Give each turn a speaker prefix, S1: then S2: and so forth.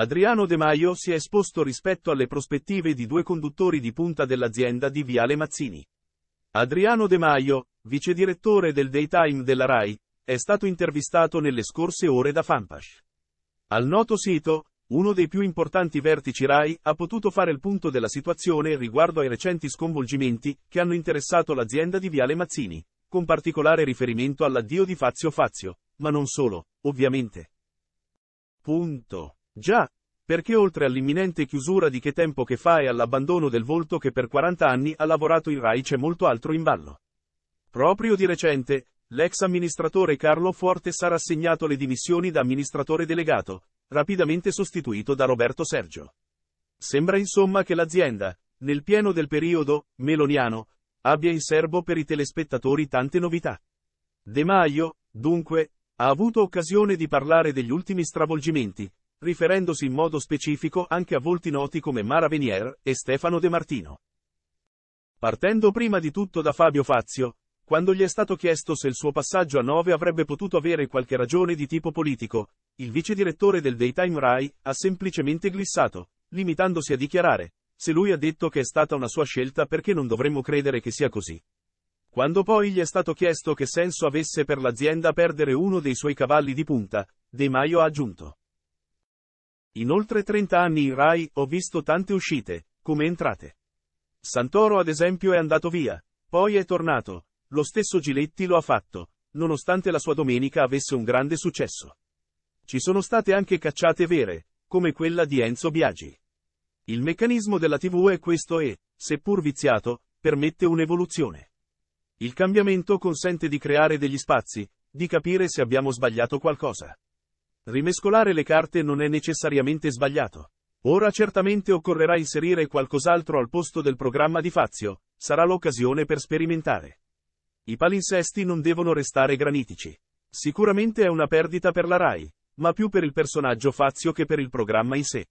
S1: Adriano De Maio si è esposto rispetto alle prospettive di due conduttori di punta dell'azienda di Viale Mazzini. Adriano De Maio, vice direttore del Daytime della RAI, è stato intervistato nelle scorse ore da Fampash. Al noto sito, uno dei più importanti vertici RAI ha potuto fare il punto della situazione riguardo ai recenti sconvolgimenti che hanno interessato l'azienda di Viale Mazzini, con particolare riferimento all'addio di Fazio Fazio, ma non solo, ovviamente. Punto. Già, perché oltre all'imminente chiusura di che tempo che fa e all'abbandono del volto che per 40 anni ha lavorato in Rai c'è molto altro in ballo. Proprio di recente, l'ex amministratore Carlo Forte sarà assegnato le dimissioni da amministratore delegato, rapidamente sostituito da Roberto Sergio. Sembra insomma che l'azienda, nel pieno del periodo, meloniano, abbia in serbo per i telespettatori tante novità. De Maio, dunque, ha avuto occasione di parlare degli ultimi stravolgimenti, riferendosi in modo specifico anche a volti noti come Mara Venier e Stefano De Martino. Partendo prima di tutto da Fabio Fazio, quando gli è stato chiesto se il suo passaggio a 9 avrebbe potuto avere qualche ragione di tipo politico, il vice direttore del Daytime Rai ha semplicemente glissato, limitandosi a dichiarare, se lui ha detto che è stata una sua scelta perché non dovremmo credere che sia così. Quando poi gli è stato chiesto che senso avesse per l'azienda perdere uno dei suoi cavalli di punta, De Maio ha aggiunto. In oltre 30 anni in Rai ho visto tante uscite, come entrate. Santoro ad esempio è andato via, poi è tornato, lo stesso Giletti lo ha fatto, nonostante la sua domenica avesse un grande successo. Ci sono state anche cacciate vere, come quella di Enzo Biagi. Il meccanismo della TV è questo e, seppur viziato, permette un'evoluzione. Il cambiamento consente di creare degli spazi, di capire se abbiamo sbagliato qualcosa. Rimescolare le carte non è necessariamente sbagliato. Ora certamente occorrerà inserire qualcos'altro al posto del programma di Fazio, sarà l'occasione per sperimentare. I palinsesti non devono restare granitici. Sicuramente è una perdita per la RAI, ma più per il personaggio Fazio che per il programma in sé.